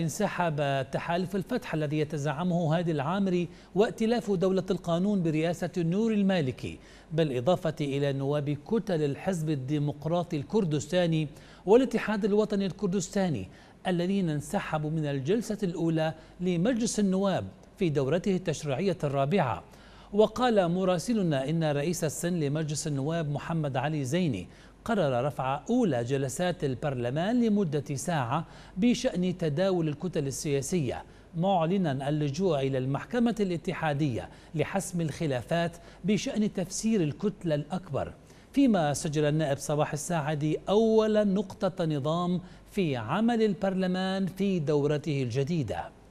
انسحب تحالف الفتح الذي يتزعمه هادي العامري وائتلاف دولة القانون برئاسة النور المالكي بالإضافة إلى نواب كتل الحزب الديمقراطي الكردستاني والاتحاد الوطني الكردستاني الذين انسحبوا من الجلسة الأولى لمجلس النواب في دورته التشريعية الرابعة وقال مراسلنا إن رئيس السن لمجلس النواب محمد علي زيني قرر رفع أولى جلسات البرلمان لمدة ساعة بشأن تداول الكتل السياسية معلنا اللجوء إلى المحكمة الاتحادية لحسم الخلافات بشأن تفسير الكتلة الأكبر فيما سجل النائب صباح الساعدي أول نقطة نظام في عمل البرلمان في دورته الجديدة